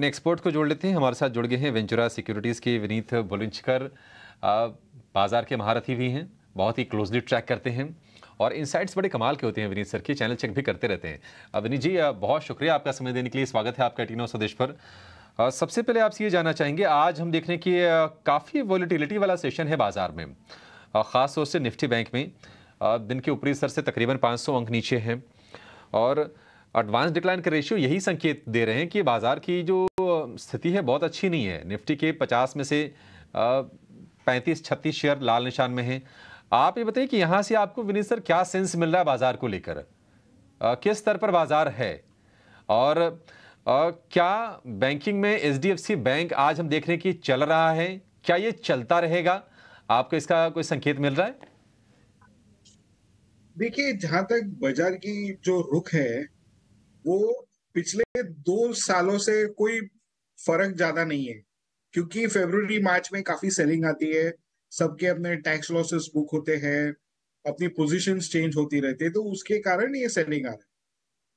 अपने एक्सपर्ट को जोड़ लेते हैं हमारे साथ जुड़ गए हैं वेंचुरा सिक्योरिटीज़ के विनीत बुलंजकर बाज़ार के महारथी भी हैं बहुत ही क्लोजली ट्रैक करते हैं और इनसाइट्स बड़े कमाल के होते हैं विनीत सर के चैनल चेक भी करते रहते हैं विनीत जी बहुत शुक्रिया आपका समय देने के लिए स्वागत है आपका टीनो स्वदेश पर सबसे पहले आपसे ये जानना चाहेंगे आज हम देख रहे हैं कि काफ़ी वॉलीटिलिटी वाला सेशन है बाज़ार में ख़ास तौर से निफ्टी बैंक में दिन के ऊपरी स्तर से तकरीबन 500 अंक नीचे हैं और एडवांस डिक्लाइन का रेशियो यही संकेत दे रहे हैं कि बाज़ार की जो स्थिति है बहुत अच्छी नहीं है निफ्टी के 50 में से पैंतीस छत्तीस शेयर लाल निशान में है आप ये बताइए कि यहाँ से आपको विनीत सर क्या सेंस मिल रहा है बाजार को लेकर किस स्तर पर बाजार है और आ, क्या बैंकिंग में एच बैंक आज हम देख रहे हैं कि चल रहा है क्या ये चलता रहेगा आपको इसका कोई संकेत मिल रहा है देखिए जहां तक बाजार की जो रुख है वो पिछले दो सालों से कोई फर्क ज्यादा नहीं है क्योंकि फेबर मार्च में काफी सेलिंग आती है सबके अपने टैक्स लॉसेस बुक होते हैं अपनी पोजिशन चेंज होती रहती है तो उसके कारण ये सेलिंग आ रहा है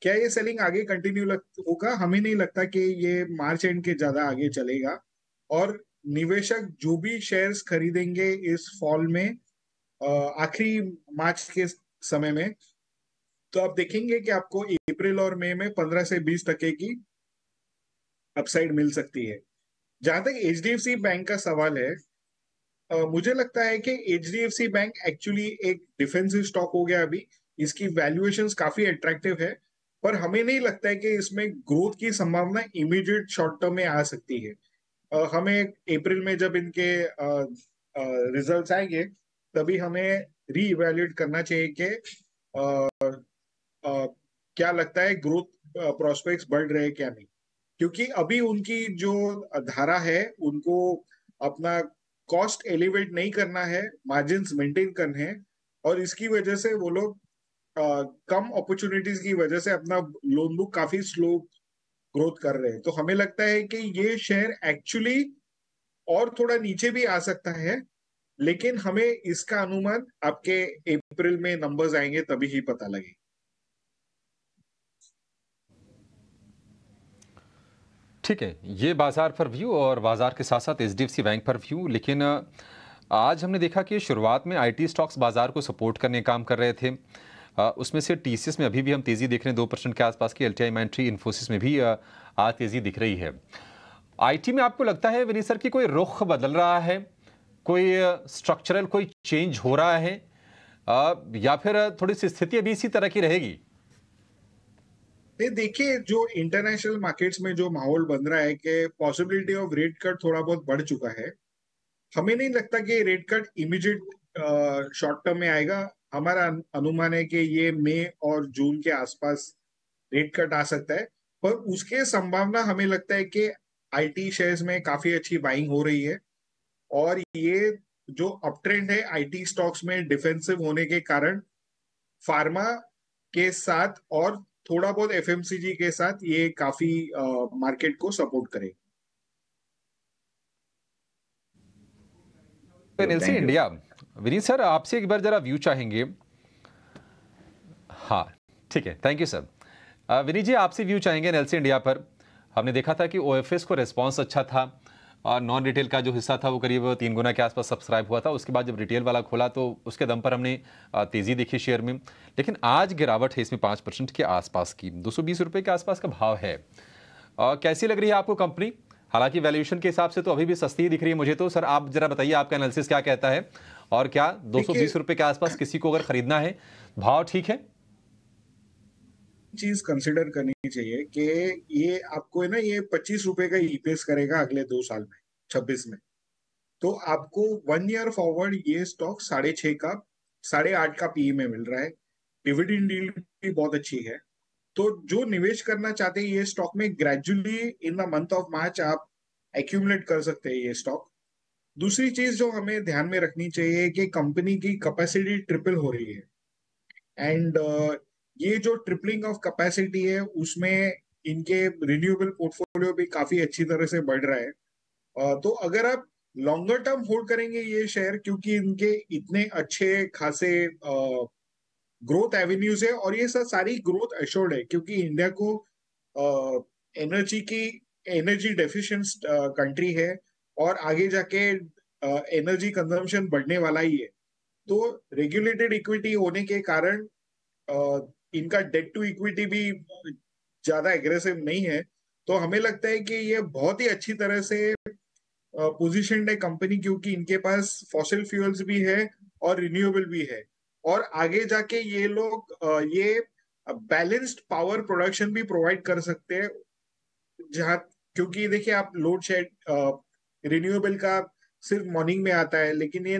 क्या ये सेलिंग आगे कंटिन्यू होगा हमें नहीं लगता कि ये मार्च एंड के ज्यादा आगे चलेगा और निवेशक जो भी शेयर्स खरीदेंगे इस फॉल में आखिरी मार्च के समय में तो आप देखेंगे कि आपको अप्रैल और मई में पंद्रह से बीस टके की अपसाइड मिल सकती है जहां तक एच बैंक का सवाल है आ, मुझे लगता है कि एच बैंक एक्चुअली एक डिफेंसिव स्टॉक हो गया अभी इसकी वैल्यूएशन काफी अट्रैक्टिव है पर हमें नहीं लगता है कि इसमें ग्रोथ की संभावना इमीडिएट शॉर्ट टर्म में आ सकती है आ, हमें अप्रैल में जब इनके रिजल्ट्स आएंगे तभी हमें री इवेल्युएट करना चाहिए कि क्या लगता है ग्रोथ प्रोस्पेक्ट्स बढ़ रहे क्या नहीं क्योंकि अभी उनकी जो धारा है उनको अपना कॉस्ट एलिवेट नहीं करना है मार्जिन मेंटेन करने हैं और इसकी वजह से वो लोग कम अपॉर्चुनिटीज की वजह से अपना लोन बुक काफी स्लो ग्रोथ कर रहे हैं तो हमें लगता है कि ये शेयर एक्चुअली और थोड़ा नीचे भी आ सकता है लेकिन हमें इसका अनुमान आपके अप्रैल में नंबर्स आएंगे तभी ही पता लगेगा ठीक है ये बाजार पर व्यू और बाजार के साथ साथ सी बैंक पर व्यू लेकिन आज हमने देखा कि शुरुआत में आईटी स्टॉक्स बाजार को सपोर्ट करने काम कर रहे थे उसमें से टीसीएस में अभी भी हम तेज़ी देख रहे हैं दो परसेंट के आसपास की एल टी आई इन्फोसिस में भी आज तेज़ी दिख रही है आईटी में आपको लगता है विनी सर कि कोई रुख बदल रहा है कोई स्ट्रक्चरल कोई चेंज हो रहा है या फिर थोड़ी सी स्थिति अभी इसी तरह की रहेगी नहीं देखिए जो इंटरनेशनल मार्केट्स में जो माहौल बन रहा है कि पॉसिबिलिटी ऑफ रेट कट थोड़ा बहुत बढ़ चुका है हमें नहीं लगता कि rate cut immediate short term में आएगा हमारा अनुमान है कि ये मई और जून के आसपास रेट कट आ सकता है पर उसके संभावना हमें लगता है कि आईटी शेयर्स में काफी अच्छी बाइंग हो रही है और ये जो अपट्रेंड है आईटी स्टॉक्स में डिफेंसिव होने के कारण फार्मा के साथ और थोड़ा बहुत एफ के साथ ये काफी मार्केट को सपोर्ट करे इंडिया विनीत सर आपसे एक बार जरा व्यू चाहेंगे हाँ ठीक है thank you sir Vineet ji आपसे व्यू चाहेंगे एनएलसी इंडिया पर हमने देखा था कि ओएफएस को रिस्पांस अच्छा था नॉन रिटेल का जो हिस्सा था वो करीब तीन गुना के आसपास सब्सक्राइब हुआ था उसके बाद जब रिटेल वाला खोला तो उसके दम पर हमने तेज़ी देखी शेयर में लेकिन आज गिरावट है इसमें पाँच परसेंट के आसपास की दो सौ बीस रुपये के आसपास का भाव है कैसी लग रही है आपको कंपनी हालांकि वैल्यूएशन के हिसाब से तो अभी भी सस्ती ही दिख रही है मुझे तो सर आप जरा बताइए आपका एनालिसिस क्या कहता है और क्या दो रुपए के आसपास किसी को अगर खरीदना है भाव ठीक है चीज कंसिडर करनी चाहिए कि ये आपको है ना ये पच्चीस रुपए का ईपीएस करेगा अगले दो साल में छब्बीस में तो आपको वन ईयर फॉरवर्ड ये स्टॉक साढ़े छ का साढ़े आठ का पीई e में मिल रहा है डिविडेंड डील्ड भी बहुत अच्छी है तो जो निवेश करना चाहते हैं ये स्टॉक में gradually in the month of March आप एक्यूमुलेट कर सकते हैं ये स्टॉक दूसरी चीज जो हमें ध्यान में रखनी चाहिए कि कंपनी की कैपेसिटी ट्रिपल हो रही है एंड ये जो ट्रिपलिंग ऑफ कैपेसिटी है उसमें इनके रिन्यूएबल पोर्टफोलियो भी काफी अच्छी तरह से बढ़ रहा है तो अगर आप लॉन्गर टर्म होल्ड करेंगे ये शेयर क्योंकि इनके इतने अच्छे खासे ग्रोथ एवेन्यूज है और ये सब सारी ग्रोथ एश्योर्ड है क्योंकि इंडिया को एनर्जी की एनर्जी डेफिशिएंट कंट्री है और आगे जाके एनर्जी कंजम्पशन बढ़ने वाला ही है तो रेगुलेटेड इक्विटी होने के कारण इनका डेट टू इक्विटी भी ज्यादा एग्रेसिव नहीं है तो हमें लगता है कि ये बहुत ही अच्छी तरह से पोजिशन है कंपनी क्योंकि इनके पास फॉसिल फ्यूल्स भी है और रिन्यूएबल भी है और आगे जाके ये लोग ये बैलेंस्ड पावर प्रोडक्शन भी प्रोवाइड कर सकते हैं जहाँ क्योंकि देखिए आप लोड शेड रिन्यूएबल का सिर्फ मॉर्निंग में आता है लेकिन ये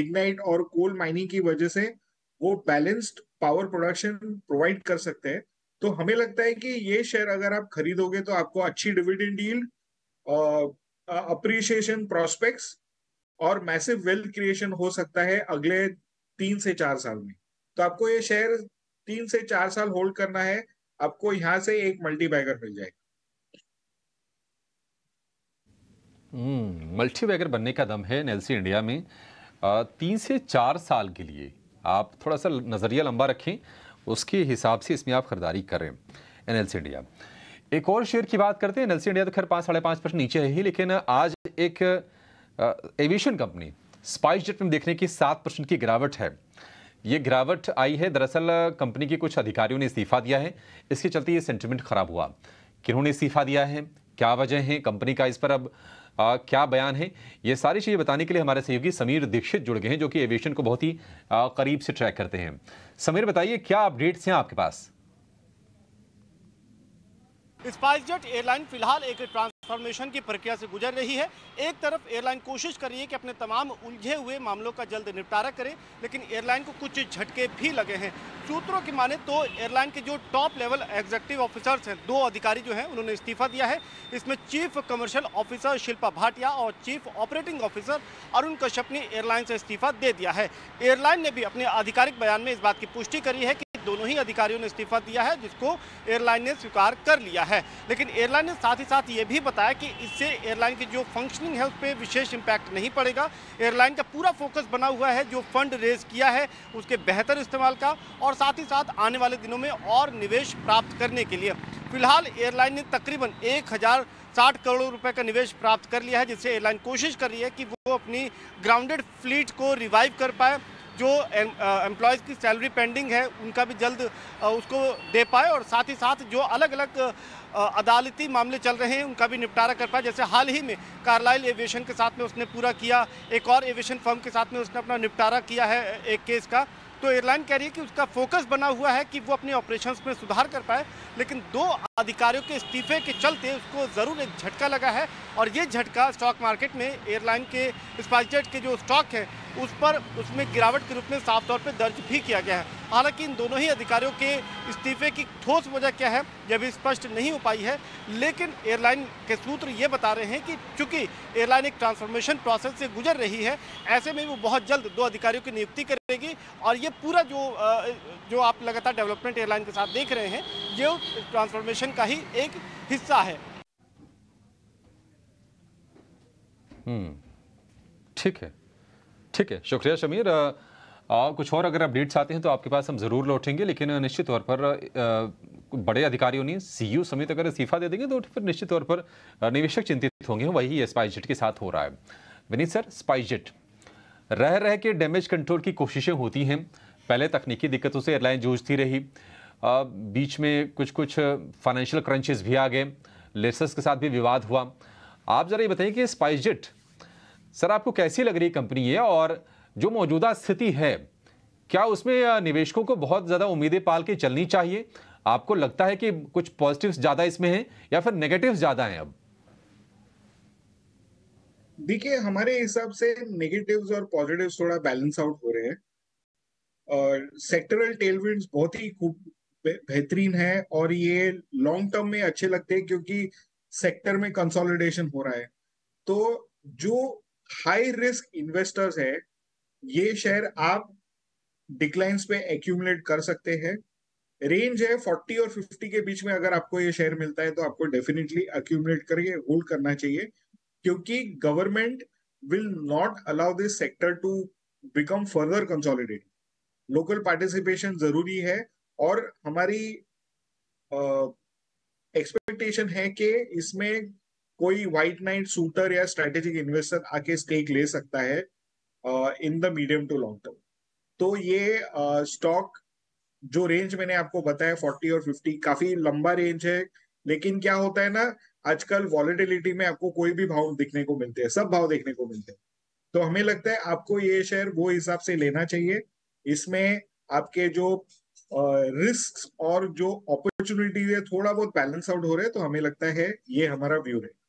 लिग्नाइट और कोल माइनिंग की वजह से वो बैलेंस्ड पावर प्रोडक्शन प्रोवाइड कर सकते हैं तो हमें लगता है कि ये शेयर अगर आप खरीदोगे तो आपको अच्छी डिविडेंड यील्ड अप्रिशिएशन प्रोस्पेक्ट्स और मैसिव वेल्थ क्रिएशन हो सकता है अगले तीन से चार साल में तो आपको ये शेयर तीन से चार साल होल्ड करना है आपको यहां से एक मल्टी मिल जाएगा मल्टी हम्म, बनने का दम है नेल्सी इंडिया में आ, तीन से चार साल के लिए आप थोड़ा सा नज़रिया लंबा रखें उसके हिसाब से इसमें आप खरीदारी करें एन इंडिया एक और शेयर की बात करते हैं एन इंडिया तो खैर पाँच साढ़े पाँच परसेंट नीचे है ही लेकिन आज एक एविएशन कंपनी स्पाइस जेट में देखने की सात परसेंट की गिरावट है ये गिरावट आई है दरअसल कंपनी के कुछ अधिकारियों ने इस्तीफा दिया है इसके चलते ये सेंटिमेंट खराब हुआ किन्होंने इस्तीफा दिया है क्या वजह है कंपनी का इस पर अब आ, क्या बयान है ये सारी चीज़ें बताने के लिए हमारे सहयोगी समीर दीक्षित जुड़ गए हैं जो कि एविएशन को बहुत ही आ, करीब से ट्रैक करते हैं समीर बताइए क्या अपडेट्स हैं आपके पास स्पाइस जेट एयरलाइन फिलहाल एक ट्रांस फॉर्मेशन की प्रक्रिया से गुजर रही है एक तरफ एयरलाइन कोशिश कर रही है कि अपने तमाम उलझे हुए मामलों का जल्द निपटारा करे लेकिन एयरलाइन को कुछ झटके भी लगे हैं सूत्रों की माने तो एयरलाइन के जो टॉप लेवल एग्जीक्यूटिव ऑफिसर्स हैं दो अधिकारी जो हैं उन्होंने इस्तीफा दिया है इसमें chief commercial officer Shilpa Bhatia और chief operating officer Arun Kashyap ने एयरलाइन से इस्तीफा दे दिया है एयरलाइन ने भी अपने आधिकारिक बयान में इस बात की पुष्टि करी है कि दोनों ही अधिकारियों ने इस्तीफा दिया है जिसको एयरलाइन ने स्वीकार कर लिया है लेकिन एयरलाइन ने साथ ही साथ ये भी बताया कि इससे एयरलाइन की जो फंक्शनिंग है उस पर विशेष इम्पैक्ट नहीं पड़ेगा एयरलाइन का पूरा फोकस बना हुआ है जो फंड रेज किया है उसके बेहतर इस्तेमाल का और साथ ही साथ आने वाले दिनों में और निवेश प्राप्त करने के लिए फिलहाल एयरलाइन ने तकरीबन एक साठ करोड़ रुपए का निवेश प्राप्त कर लिया है जिससे एयरलाइन कोशिश कर रही है कि वो अपनी ग्राउंडेड फ्लीट को रिवाइव कर पाए जो एम्प्लॉयज़ की सैलरी पेंडिंग है उनका भी जल्द उसको दे पाए और साथ ही साथ जो अलग अलग अदालती मामले चल रहे हैं उनका भी निपटारा कर पाए जैसे हाल ही में कार्लाइल एविएशन के साथ में उसने पूरा किया एक और एविएशन फर्म के साथ में उसने अपना निपटारा किया है एक केस का तो एयरलाइन कह रही है कि उसका फोकस बना हुआ है कि वो अपने ऑपरेशंस में सुधार कर पाए लेकिन दो अधिकारियों के इस्तीफे के चलते उसको ज़रूर एक झटका लगा है और ये झटका स्टॉक मार्केट में एयरलाइन के स्पाइसजेट के जो स्टॉक है उस पर उसमें गिरावट के रूप में साफ तौर पर दर्ज भी किया गया है हालांकि इन दोनों ही अधिकारियों के इस्तीफे की ठोस वजह क्या है यह भी स्पष्ट नहीं हो पाई है लेकिन एयरलाइन के सूत्र ये बता रहे हैं कि चूंकि एयरलाइन एक ट्रांसफॉर्मेशन प्रोसेस से गुजर रही है ऐसे में वो बहुत जल्द दो अधिकारियों की नियुक्ति करेगी और ये पूरा जो जो आप लगातार डेवलपमेंट एयरलाइन के साथ देख रहे हैं ये ट्रांसफॉर्मेशन का ही एक हिस्सा है हम्म, ठीक है ठीक है शुक्रिया शमीर आ, कुछ और अगर अपडेट्स आते हैं तो आपके पास हम ज़रूर लौटेंगे लेकिन निश्चित तौर पर आ, बड़े अधिकारियों ने सीईओ समेत अगर इस्तीफा दे देंगे तो फिर निश्चित तौर पर निवेशक चिंतित होंगे वही स्पाइसजेट के साथ हो रहा है विनीत सर स्पाइसजेट रह रह के डैमेज कंट्रोल की कोशिशें होती हैं पहले तकनीकी दिक्कतों से एयरलाइन जूझती रही आ, बीच में कुछ कुछ फाइनेंशियल क्रंचेज भी आ गए लेसर्स के साथ भी विवाद हुआ आप ज़रा ये बताइए कि स्पाइसजेट सर आपको कैसी लग रही कंपनी है और जो मौजूदा स्थिति है क्या उसमें निवेशकों को बहुत ज़्यादा उम्मीदें पाल के चलनी चाहिए आपको लगता है कि कुछ पॉजिटिव्स ज़्यादा इसमें हैं या फिर नेगेटिव्स ज़्यादा हैं अब देखिए हमारे हिसाब से नेगेटिव्स और पॉजिटिव्स थोड़ा बैलेंस आउट हो रहे हैं और सेक्टरल टेलविंड बहुत ही खूब बेहतरीन है और ये लॉन्ग टर्म में अच्छे लगते हैं क्योंकि सेक्टर में कंसोलिडेशन हो रहा है तो जो हाई रिस्क इन्वेस्टर्स है ये शेयर आप डिक्लाइंस पे एक्यूमुलेट कर सकते हैं रेंज है 40 और 50 के बीच में अगर आपको ये शेयर मिलता है तो आपको डेफिनेटली अक्यूमुलेट करके होल्ड करना चाहिए क्योंकि government will not allow this sector to become further consolidate local participation जरूरी है और हमारी एक्सपेक्टेशन uh, है कि इसमें कोई व्हाइट नाइट सूटर या स्ट्रेटेजिक इन्वेस्टर आके स्टेक ले सकता है in the medium to long term तो ये स्टॉक uh, जो रेंज मैंने आपको बताया फोर्टी और फिफ्टी काफी लंबा रेंज है लेकिन क्या होता है ना आजकल वॉलिटिलिटी में आपको कोई भी भाव दिखने को मिलते हैं सब भाव देखने को मिलते हैं तो हमें लगता है आपको ये शेयर वो हिसाब से लेना चाहिए इसमें आपके जो रिस्क uh, और जो अपॉर्चुनिटीज है थोड़ा बहुत बैलेंस आउट हो रहे हैं तो हमें लगता है ये हमारा व्यू है